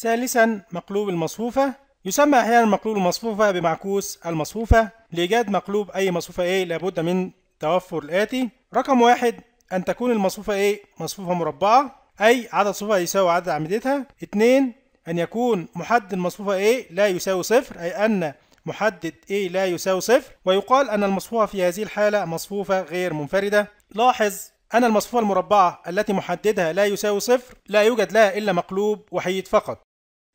ثالثا مقلوب المصفوفة يسمى أحيانا مقلوب المصفوفة بمعكوس المصفوفة لإيجاد مقلوب أي مصفوفة A لابد من توفر الآتي رقم واحد أن تكون المصفوفة A مصفوفة مربعة أي عدد صفوفها يساوي عدد أعمدتها اثنين أن يكون محدد المصفوفة A لا يساوي صفر أي أن محدد A لا يساوي صفر ويقال أن المصفوفة في هذه الحالة مصفوفة غير منفردة لاحظ أن المصفوفة المربعة التي محددها لا يساوي صفر لا يوجد لها إلا مقلوب وحيد فقط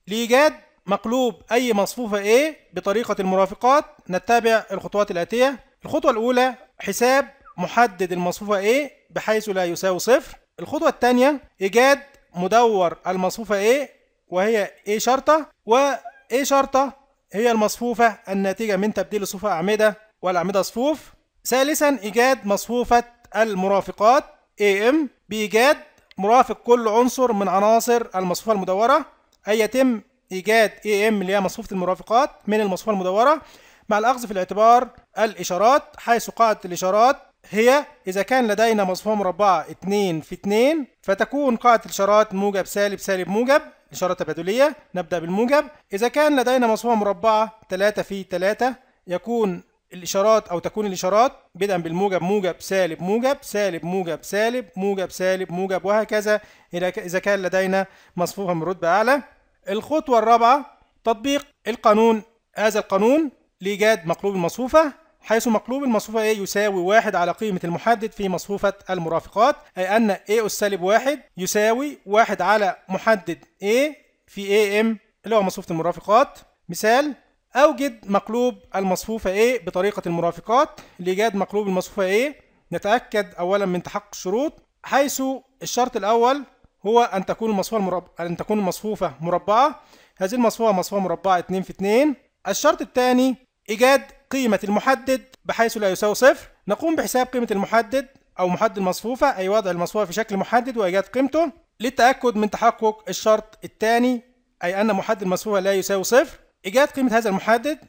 لإيجاد مقلوب أي مصفوفة A بطريقة المرافقات نتبع الخطوات الآتية الخطوة الأولى حساب محدد المصفوفة A بحيث لا يساوي صفر الخطوة الثانية إيجاد مدور المصفوفة A وهي A شرطة و A شرطة هي المصفوفة الناتجة من تبديل الصفوف أعمدة والأعمدة صفوف ثالثا إيجاد مصفوفة المرافقات AM بإيجاد مرافق كل عنصر من عناصر المصفوفة المدورة أي يتم إيجاد ام اللي هي مصفوفة المرافقات من المصفوفة المدورة مع الأخذ في الاعتبار الإشارات حيث قاعدة الإشارات هي إذا كان لدينا مصفوفة مربعة 2 في 2 فتكون قاعدة الإشارات موجب سالب سالب موجب إشارة تبادلية نبدأ بالموجب إذا كان لدينا مصفوفة مربعة 3 في 3 يكون الإشارات أو تكون الإشارات بدءا بالموجب موجب سالب موجب سالب موجب سالب موجب سالب موجب وهكذا إذا كان لدينا مصفوفة من رتبة أعلى الخطوة الرابعة تطبيق القانون هذا القانون لإيجاد مقلوب المصفوفة حيث مقلوب المصفوفة A يساوي واحد على قيمة المحدد في مصفوفة المرافقات أي أن A سالب واحد يساوي واحد على محدد A في AM اللي هو مصفوفة المرافقات مثال أوجد مقلوب المصفوفة A بطريقة المرافقات لإيجاد مقلوب المصفوفة A نتأكد أولا من تحقق الشروط حيث الشرط الأول هو أن تكون المصفوفة مرب... أن تكون المصفوفة مربعة هذه المصفوفة مصفوفة مربعة 2 في 2 الشرط الثاني إيجاد قيمة المحدد بحيث لا يساوي صفر نقوم بحساب قيمة المحدد أو محدد المصفوفة أي وضع المصفوفة في شكل محدد وإيجاد قيمته للتأكد من تحقق الشرط الثاني أي أن محدد المصفوفة لا يساوي صفر إيجاد قيمة هذا المحدد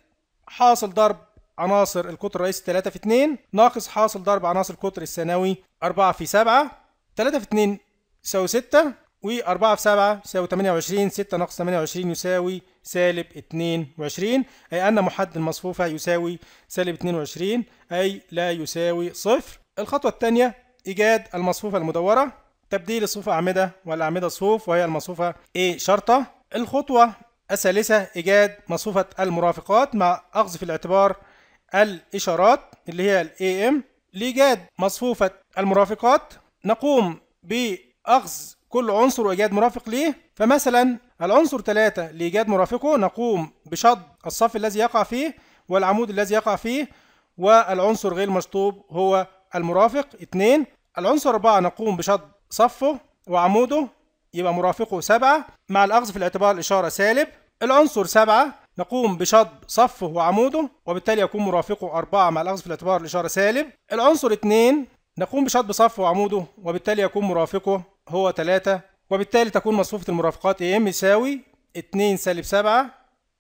حاصل ضرب عناصر القطر الرئيسي 3 في 2 ناقص حاصل ضرب عناصر القطر الثانوي 4 في 7 3 في 2 يساوي 6 و4 في 7 يساوي 28 6 ناقص 28 يساوي سالب 22 أي أن محدد المصفوفة يساوي سالب 22 أي لا يساوي صفر الخطوة الثانية إيجاد المصفوفة المدورة تبديل الصفوف أعمدة والأعمدة صفوف وهي المصفوفة A شرطة الخطوة الثالثة إيجاد مصفوفة المرافقات مع أخذ في الاعتبار الإشارات اللي هي الـ AM لإيجاد مصفوفة المرافقات نقوم ب أخذ كل عنصر وإيجاد مرافق ليه فمثلا العنصر 3 لإيجاد مرافقه نقوم بشد الصف الذي يقع فيه والعمود الذي يقع فيه والعنصر غير مشطوب هو المرافق 2 العنصر 4 نقوم بشد صفه وعموده يبقى مرافقه 7 مع الأخذ في الاعتبار الإشارة سالب العنصر 7 نقوم بشد صفه وعموده وبالتالي يكون مرافقه 4 مع الأخذ في الاعتبار الإشارة سالب العنصر 2 نقوم بشد صفه وعموده وبالتالي يكون مرافقه هو 3 وبالتالي تكون مصفوفة المرافقات ام يساوي 2 سالب 7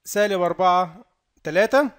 سالب 4 3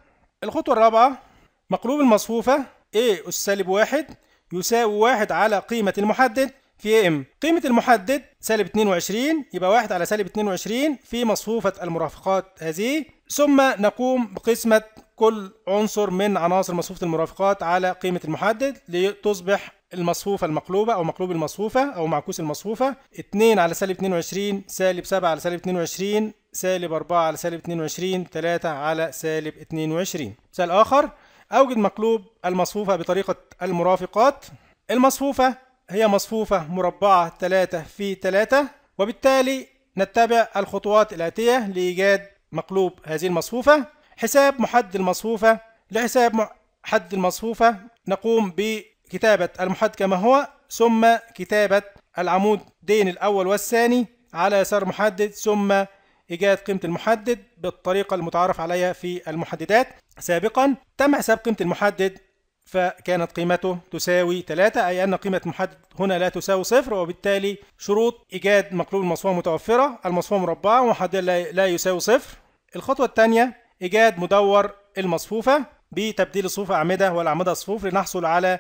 الخطوة الرابعة مقلوب المصفوفة A أس سالب 1 يساوي 1 على قيمة المحدد في ام قيمة المحدد سالب 22 يبقى 1 على سالب 22 في مصفوفة المرافقات هذه ثم نقوم بقسمة كل عنصر من عناصر مصفوفة المرافقات على قيمة المحدد لتصبح المصفوفة المقلوبة أو مقلوب المصفوفة أو معكوس المصفوفة 2 على سالب 22 سالب 7 على سالب 22 سالب 4 على سالب 22 3 على سالب 22 مثال آخر أوجد مقلوب المصفوفة بطريقة المرافقات المصفوفة هي مصفوفة مربعة 3 في 3 وبالتالي نتبع الخطوات الآتية لإيجاد مقلوب هذه المصفوفة حساب محدد المصفوفة لحساب محدد المصفوفة نقوم بكتابة المحدد كما هو ثم كتابة العمود دين الأول والثاني على يسار محدد ثم إيجاد قيمة المحدد بالطريقة المتعارف عليها في المحددات سابقا تم حساب قيمة المحدد فكانت قيمته تساوي 3 أي أن قيمة المحدد هنا لا تساوي صفر وبالتالي شروط إيجاد مقلوب المصفوفة متوفرة المصفوفة مربعة ومحدد لا يساوي صفر الخطوة الثانية إيجاد مدور المصفوفة بتبديل الصفوف أعمدة والأعمدة صفوف لنحصل على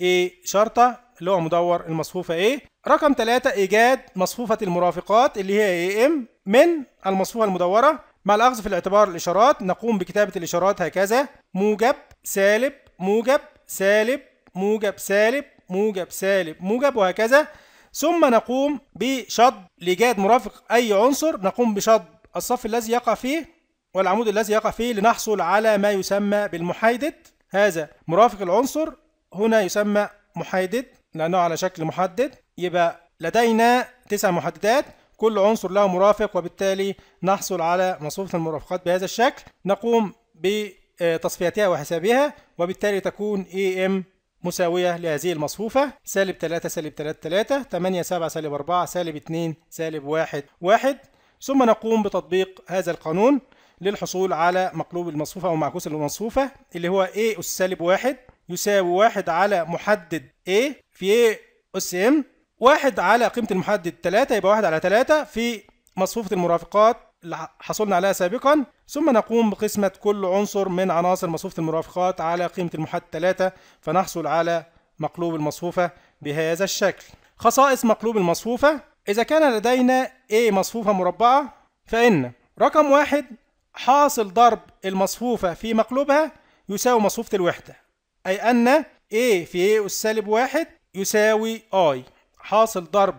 ايه شرطة اللي هو مدور المصفوفة ايه رقم 3 إيجاد مصفوفة المرافقات اللي هي ام من المصفوفة المدورة مع الأخذ في الاعتبار الإشارات نقوم بكتابة الإشارات هكذا موجب سالب موجب سالب موجب سالب موجب سالب موجب وهكذا ثم نقوم بشد لإيجاد مرافق أي عنصر نقوم بشد الصف الذي يقع فيه والعمود الذي يقع فيه لنحصل على ما يسمى بالمحايدد هذا مرافق العنصر هنا يسمى محايدد لأنه على شكل محدد يبقى لدينا تسع محددات كل عنصر له مرافق وبالتالي نحصل على مصفوفة المرافقات بهذا الشكل نقوم بتصفيتها وحسابها وبالتالي تكون AM مساوية لهذه المصفوفة سالب 3 سالب 3 3 8 7 سالب 4 سالب 2 سالب 1 1 ثم نقوم بتطبيق هذا القانون للحصول على مقلوب المصفوفة أو معكوس المصفوفة اللي هو A أس سالب واحد يساوي واحد على محدد A في A أس M واحد على قيمة المحدد 3 يبقى واحد على 3 في مصفوفة المرافقات اللي حصلنا عليها سابقا ثم نقوم بقسمة كل عنصر من عناصر مصفوفة المرافقات على قيمة المحدد 3 فنحصل على مقلوب المصفوفة بهذا الشكل خصائص مقلوب المصفوفة إذا كان لدينا A مصفوفة مربعة فإن رقم واحد حاصل ضرب المصفوفة في مقلوبها يساوي مصفوفة الوحدة أي أن A في A سالب واحد يساوي I حاصل ضرب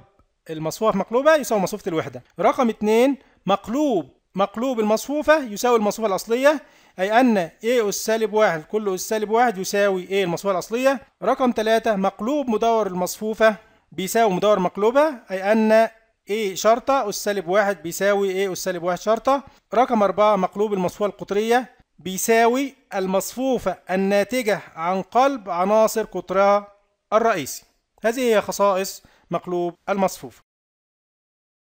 المصفوفة في مقلوبها يساوي مصفوفة الوحدة رقم اتنين مقلوب مقلوب المصفوفة يساوي المصفوفة الأصلية أي أن A أس سالب واحد كل أس سالب واحد يساوي A المصفوفة الأصلية رقم ثلاثة مقلوب مدور المصفوفة بيساوي مدور مقلوبها أي أن A شرطة أس سالب واحد بيساوي A أس سالب واحد شرطة رقم أربعة مقلوب المصفوفة القطرية بيساوي المصفوفة الناتجة عن قلب عناصر قطرها الرئيسي هذه هي خصائص مقلوب المصفوفة